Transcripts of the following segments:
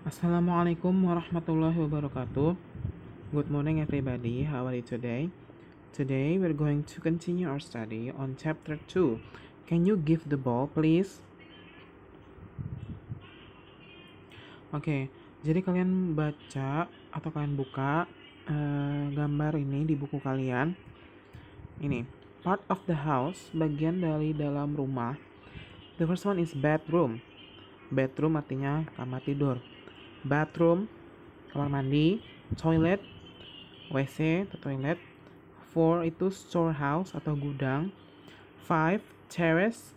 Assalamualaikum warahmatullahi wabarakatuh. Good morning everybody. How are you today? Today we're going to continue our study on chapter 2. Can you give the ball please? Oke, okay, jadi kalian baca atau kalian buka uh, gambar ini di buku kalian. Ini, part of the house, bagian dari dalam rumah. The first one is bedroom. Bedroom artinya kamar tidur bathroom kamar mandi toilet WC atau toilet four itu storehouse atau gudang five terrace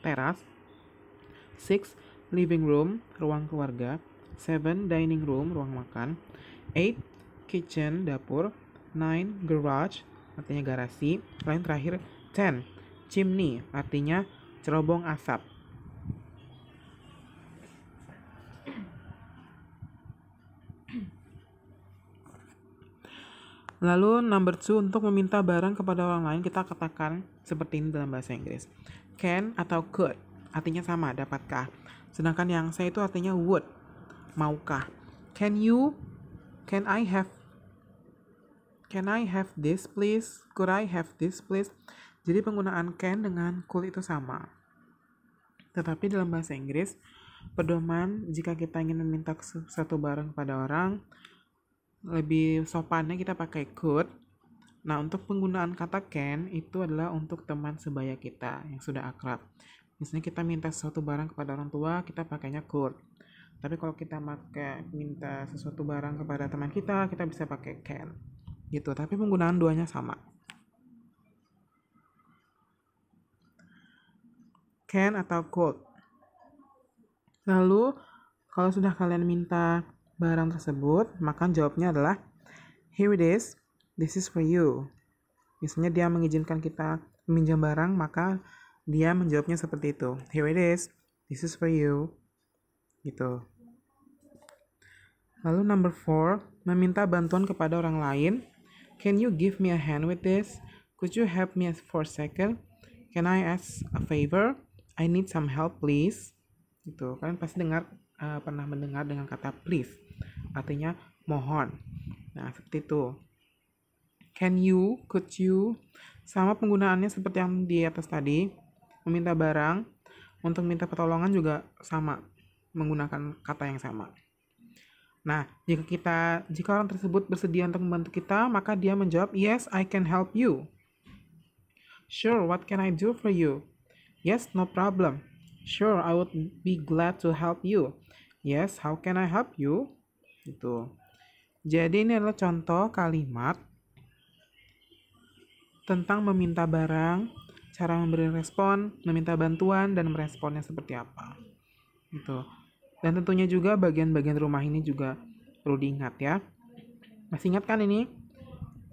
teras six living room ruang keluarga seven dining room ruang makan eight kitchen dapur nine garage artinya garasi lain terakhir ten chimney artinya cerobong asap Lalu number two untuk meminta barang kepada orang lain kita katakan seperti ini dalam bahasa Inggris. Can atau could artinya sama dapatkah. Sedangkan yang saya itu artinya would maukah. Can you can I have can I have this please? Could I have this please? Jadi penggunaan can dengan could itu sama. Tetapi dalam bahasa Inggris, pedoman jika kita ingin meminta satu barang kepada orang, lebih sopannya kita pakai could. Nah, untuk penggunaan kata can itu adalah untuk teman sebaya kita yang sudah akrab. Misalnya kita minta sesuatu barang kepada orang tua, kita pakainya could. Tapi kalau kita pakai minta sesuatu barang kepada teman kita, kita bisa pakai can. Gitu, tapi penggunaan duanya sama. Can atau could. Lalu kalau sudah kalian minta barang tersebut, maka jawabnya adalah here it is, this is for you. Misalnya dia mengizinkan kita meminjam barang, maka dia menjawabnya seperti itu. Here it is, this is for you. Gitu. Lalu number four, meminta bantuan kepada orang lain. Can you give me a hand with this? Could you help me for a second? Can I ask a favor? I need some help please. Gitu. Kalian pasti dengar uh, pernah mendengar dengan kata please artinya mohon. Nah, seperti itu. Can you, could you, sama penggunaannya seperti yang di atas tadi, meminta barang, untuk minta pertolongan juga sama, menggunakan kata yang sama. Nah, jika kita jika orang tersebut bersedia untuk membantu kita, maka dia menjawab, "Yes, I can help you." Sure, what can I do for you? Yes, no problem. Sure, I would be glad to help you. Yes, how can I help you? Itu. Jadi ini adalah contoh kalimat tentang meminta barang, cara memberi respon, meminta bantuan dan meresponnya seperti apa. Gitu. Dan tentunya juga bagian-bagian rumah ini juga perlu diingat ya. Masih ingat kan ini?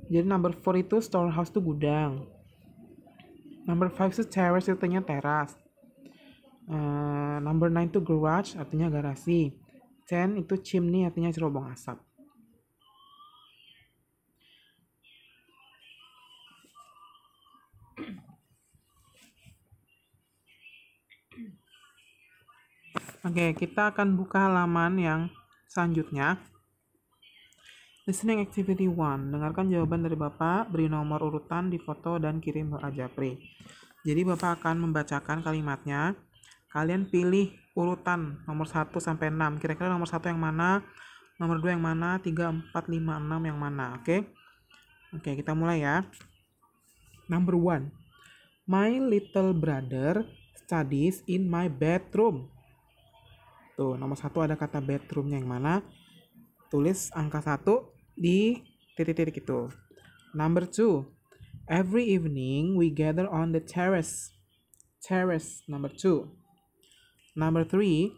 Jadi number 4 itu storehouse itu gudang. Number 5 itu terrace artinya teras. Uh, number 9 itu garage artinya garasi. Chen itu chimney artinya cerobong asap. Oke, okay, kita akan buka halaman yang selanjutnya. Listening Activity 1. Dengarkan jawaban dari Bapak, beri nomor urutan di foto dan kirim ke Ajapri. Jadi Bapak akan membacakan kalimatnya. Kalian pilih urutan nomor 1 sampai 6. Kira-kira nomor 1 yang mana? Nomor 2 yang mana? 3 4 5 6 yang mana? Oke. Okay? Oke, okay, kita mulai ya. Number 1. My little brother studies in my bedroom. Tuh, nomor 1 ada kata bedroomnya yang mana? Tulis angka 1 di titik-titik itu. Number 2. Every evening we gather on the terrace. Terrace number 2. Number three,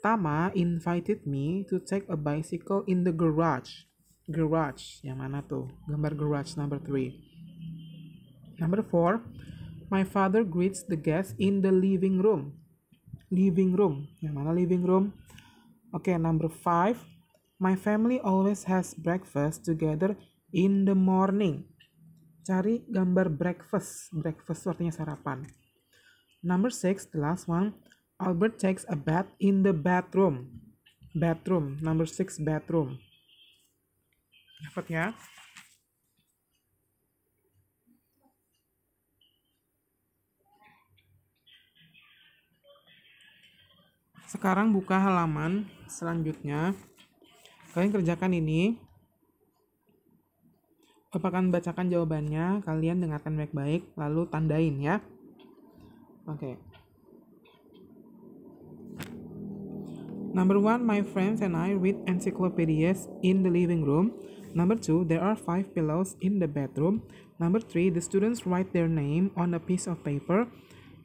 Tama invited me to take a bicycle in the garage. Garage, yang mana tuh? Gambar garage number three. Number four, my father greets the guests in the living room. Living room, yang mana living room? Oke, okay, number five, my family always has breakfast together in the morning. Cari gambar breakfast. Breakfast artinya sarapan. Number six, the last one. Albert takes a bath in the bathroom. Bathroom, number six bathroom. Dapat ya? Sekarang buka halaman selanjutnya. Kalian kerjakan ini. Apakah akan bacakan jawabannya. Kalian dengarkan baik-baik, lalu tandain ya. Oke. Okay. Number one, my friends and I read encyclopedias in the living room. Number two, there are five pillows in the bedroom. Number three, the students write their name on a piece of paper.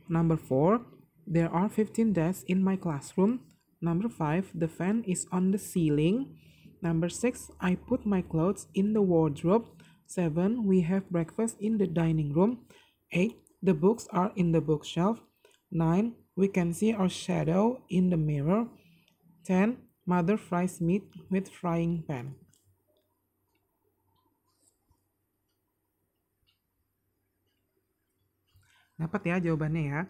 Number four, there are 15 desks in my classroom. Number five, the fan is on the ceiling. Number six, I put my clothes in the wardrobe. Seven, we have breakfast in the dining room. Eight, the books are in the bookshelf. Nine, we can see our shadow in the mirror. 10. Mother fries meat with frying pan. Dapat ya jawabannya ya.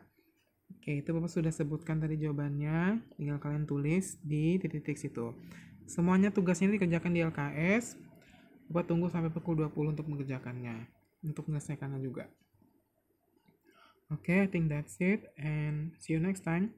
Oke, itu Bapak sudah sebutkan tadi jawabannya. Tinggal kalian tulis di titik-titik situ. Semuanya tugasnya dikerjakan di LKS. Bapak tunggu sampai pukul 20 untuk mengerjakannya. Untuk menyelesaikannya juga. Oke, okay, I think that's it and see you next time.